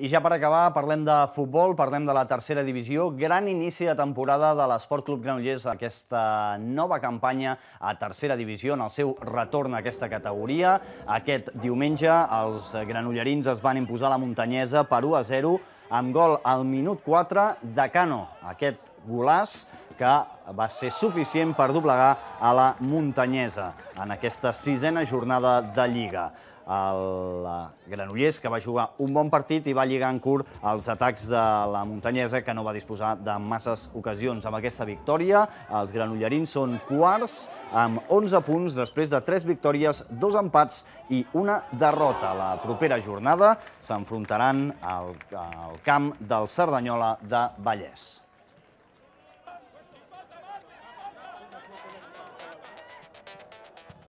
I ja per acabar, parlem de futbol, parlem de la tercera divisió. Gran inici de temporada de l'Esport Club Granollers aquesta nova campanya a tercera divisió en el seu retorn a aquesta categoria. Aquest diumenge els granollerins es van imposar a la muntanyesa per 1 a 0 amb gol al minut 4 de Cano. Aquest golàs que va ser suficient per doblegar a la muntanyesa en aquesta sisena jornada de Lliga el Granollers, que va jugar un bon partit i va lligar en curt els atacs de la muntanyesa, que no va disposar de masses ocasions. Amb aquesta victòria, els granollerins són quarts amb 11 punts després de 3 victòries, 2 empats i una derrota. La propera jornada s'enfrontaran al, al camp del Cerdanyola de Vallès.